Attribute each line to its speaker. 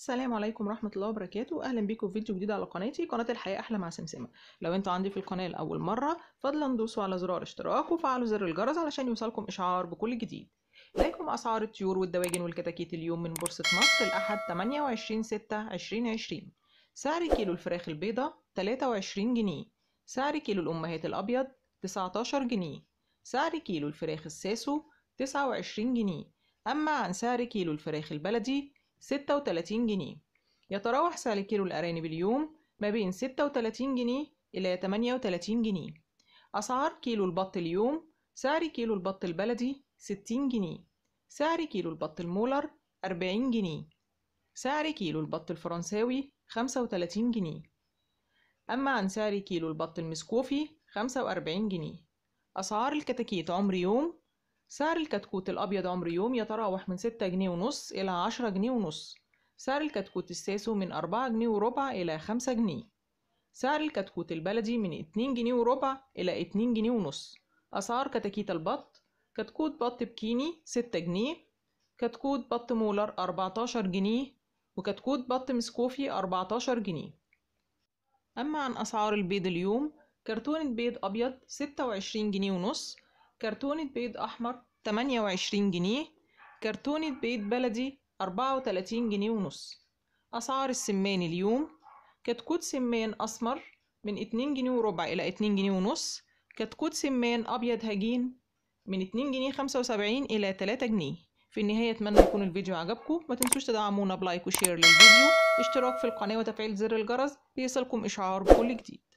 Speaker 1: السلام عليكم ورحمة الله وبركاته أهلا بيكم في فيديو جديد على قناتي قناة الحياة أحلى مع سمسمة لو انتوا عندي في القناة لأول مرة فضلا دوسوا على زرار اشتراك وفعلوا زر الجرس علشان يوصلكم إشعار بكل جديد إليكم أسعار الطيور والدواجن والكتاكيت اليوم من بورصة مصر الأحد 28 6 2020 سعر كيلو الفراخ البيضاء 23 جنيه سعر كيلو الأمهات الأبيض 19 جنيه سعر كيلو الفراخ الساسو 29 جنيه أما عن سعر كيلو الفراخ البلدي 36 جنيه يتراوح سعر كيلو الأرانب اليوم ما بين 36 جنيه إلى 38 جنيه أسعار كيلو البط اليوم سعر كيلو البط البلدي 60 جنيه سعر كيلو البط المولر 40 جنيه سعر كيلو البط الفرنساوي 35 جنيه أما عن سعر كيلو البط المسكوفي 45 جنيه أسعار الكتاكيت عمر يوم سعر الكتكوت الأبيض عمر يوم يتراوح من ستة جنيه ونص إلى عشرة جنيه ونص سعر الكتكوت الساسو من أربعة جنيه وربع إلى خمسة جنيه سعر الكتكوت البلدي من اتنين جنيه وربع إلى اتنين جنيه ونص أسعار كتاكيت البط كتكوت بط بكيني ستة جنيه كتكوت بط مولر أربعتاشر جنيه وكتكوت بط مسكوفي أربعتاشر جنيه أما عن أسعار البيض اليوم كرتونة بيض أبيض ستة وعشرين جنيه ونص كرتونة بيض أحمر تمانية وعشرين جنيه كرتونة بيض بلدي أربعة وتلاتين جنيه ونص أسعار السمان اليوم كتكوت سمان أسمر من اتنين جنيه وربع إلى اتنين جنيه ونص كتكوت سمان أبيض هجين من اتنين جنيه خمسة وسبعين إلى تلاتة جنيه في النهاية أتمنى يكون الفيديو عجبكم ما تنسوش تدعمونا بلايك وشير للفيديو اشتراك في القناة وتفعيل زر الجرس ليصلكم إشعار بكل جديد